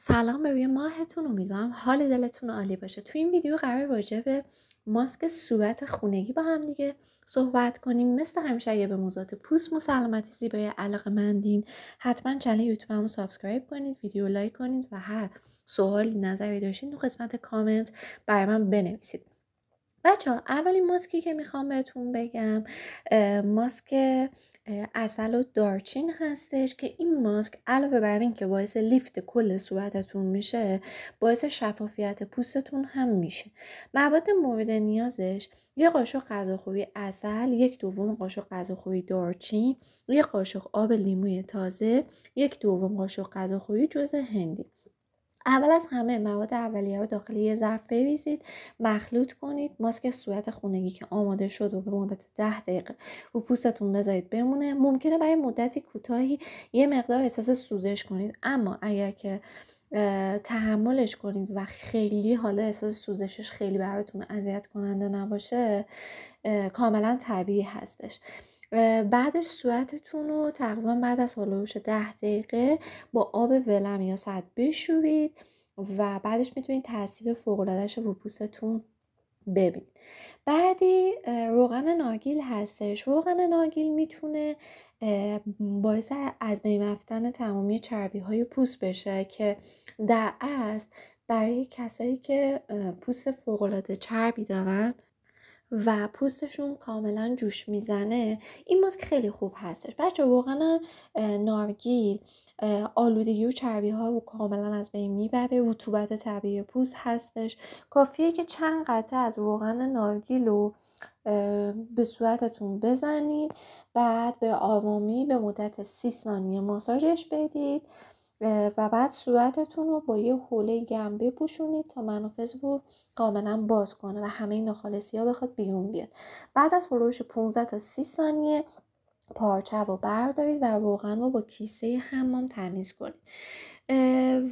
سلام به روی ماهتون امیدوارم حال دلتون عالی باشه تو این ویدیو قرار راجع به ماسک صورت خونگی با هم دیگه صحبت کنیم مثل همیشه اگه به موضوعات پوست مسلمتی زیبای علاقه مندین حتما چنل هم سابسکرایب کنید ویدیو لایک کنید و هر سوالی نظری داشتین تو قسمت کامنت برای من بنویسید بچه ها اولین ماسکی که میخوام بهتون بگم ماسک اصل و دارچین هستش که این ماسک علاوه بر این که باعث لیفت کل صورتتون میشه باعث شفافیت پوستتون هم میشه مواد مورد نیازش یه قاشق غذاخوری اصل یک دوم قاشق غذاخوری دارچین یک قاشق آب لیموی تازه یک دوم قاشق غذاخوری جزء هندی اول از همه مواد اولیه رو داخل یه ظرف بریزید مخلوط کنید ماسک صورت خونگی که آماده شد و به مدت ده دقیقه رو پوستتون بذارید بمونه ممکنه برای مدتی کوتاهی یه مقدار احساس سوزش کنید اما اگر که تحملش کنید و خیلی حالا احساس سوزشش خیلی براتون اذیت کننده نباشه کاملا طبیعی هستش بعدش صورتتون رو تقریبا بعد از روش ده دقیقه با آب ولم یا صد بشویید و بعدش میتونید تاثیر فوقالعادهش رو پوستتون ببین بعدی روغن ناگیل هستش روغن ناگیل میتونه باعث از بین رفتن تمامی چربی های پوست بشه که در اصل برای کسایی که پوست فوقالعاده چربی دارن و پوستشون کاملا جوش میزنه این ماسک خیلی خوب هستش بچه واقعا نارگیل آلودگی و چربی ها و کاملا از بین میبره رطوبت طبیعی پوست هستش کافیه که چند قطعه از روغن نارگیل رو به صورتتون بزنید بعد به آرامی به مدت سی ثانیه ماساژش بدید و بعد صورتتون رو با یه حوله گم بپوشونید تا منافذ رو کاملا باز کنه و همه ناخالصی ها بخواد بیرون بیاد بعد از حلوش 15 تا 30 ثانیه پارچه رو بردارید و روغن رو با کیسه حمام تمیز کنید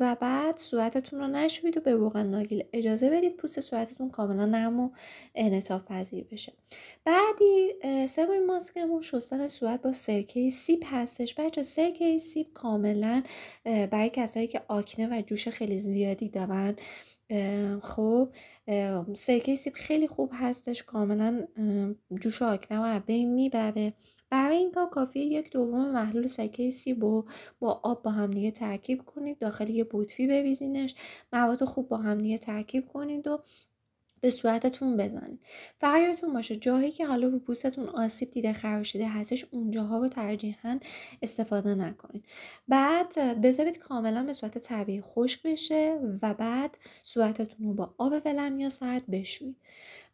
و بعد صورتتون رو نشوید و به روغن ناگیل اجازه بدید پوست صورتتون کاملا نرم و انعطاف پذیر بشه بعدی سومین ماسکمون شستن صورت با سرکه سیب هستش بچه سرکه سیب کاملا برای کسایی که آکنه و جوش خیلی زیادی دارن خب سرکه سیب خیلی خوب هستش کاملا جوش آکنه و عبه میبره برای این کار کافیه یک دوم محلول سرکه سیب رو با آب با هم ترکیب کنید داخل یه بوتفی بریزینش مواد خوب با هم ترکیب کنید و به صورتتون بزنید فقط باشه جاهایی که حالا رو پوستتون آسیب دیده خراشیده هستش اونجاها رو ترجیحا استفاده نکنید بعد بذارید کاملا به صورت طبیعی خشک بشه و بعد صورتتون رو با آب ولم یا سرد بشوید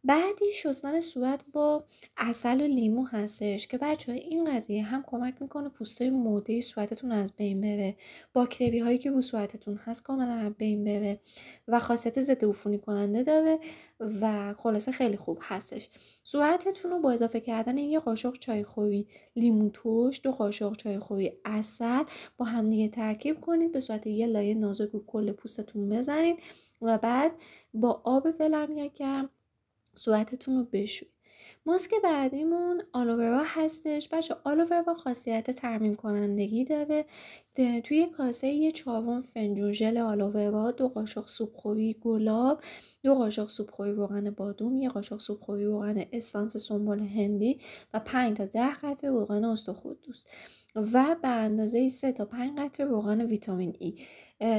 بعدی شستن صورت با اصل و لیمو هستش که بچه این قضیه هم کمک میکنه پوستای مردهی صورتتون از بین بره باکتری هایی که رو صورتتون هست کاملا از بین بره و خاصیت ضد عفونی کننده داره و خلاصه خیلی خوب هستش صورتتون رو با اضافه کردن یه قاشق چایخوری لیمو ترش دو قاشق چایخوری اصل با همدیگه ترکیب کنید به صورت یه لایه نازک رو کل پوستتون بزنید و بعد با آب ولرم صورتتون رو بشویید ماسک بعدیمون آلوورا هستش بچه آلوورا خاصیت ترمیم کنندگی داره توی کاسه یه چاون فنجون ژل آلوورا دو قاشق سوپخوری گلاب دو قاشق سوپخوری روغن بادوم یه قاشق سوپخوری روغن اسانس سنبل هندی و 5 تا ده قطره روغن استخود دوست و به اندازه سه تا 5 قطره روغن ویتامین ای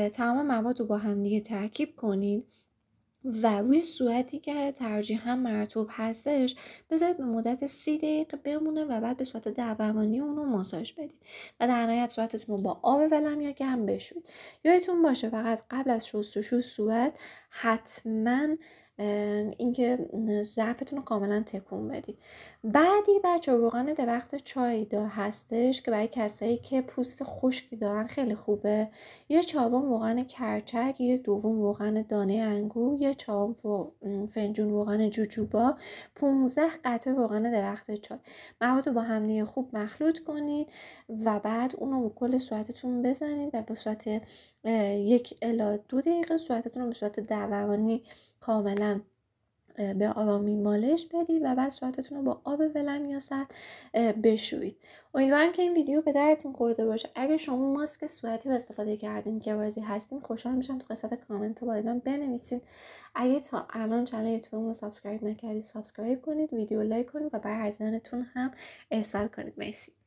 تمام مواد رو با همدیگه ترکیب کنید و روی صورتی که ترجیحا مرتوب هستش بذارید به مدت سی دقیقه بمونه و بعد به صورت ده اون رو ماساژ بدید و در نهایت صورتتون رو با آب ولم یا گرم بشوید یادتون باشه فقط قبل از شستشو صورت حتما اینکه ظرفتون رو کاملا تکون بدید بعدی بچه روغن درخت دا هستش که برای کسایی که پوست خشکی دارن خیلی خوبه یه چهارم روغن کرچک یه دوم روغن دانه انگور یه چهارم فنجون روغن جوجوبا 15 قطعه روغن درخت چای مواد رو با هم خوب مخلوط کنید و بعد اون رو کل صورتتون بزنید و به صورت یک الا دو دقیقه صورتتون رو به صورت دورانی کاملا به آرامی مالش بدید و بعد صورتتون رو با آب ولم یا بشوید بشویید امیدوارم که این ویدیو به درتون خورده باشه اگر شما ماسک صورتی رو استفاده کردین که بازی هستین خوشحال میشم تو قسمت کامنت با من بنویسین اگه تا الان چنل یوتیوب رو سابسکرایب نکردید سابسکرایب کنید ویدیو لایک کنید و بر هم ارسال کنید مرسی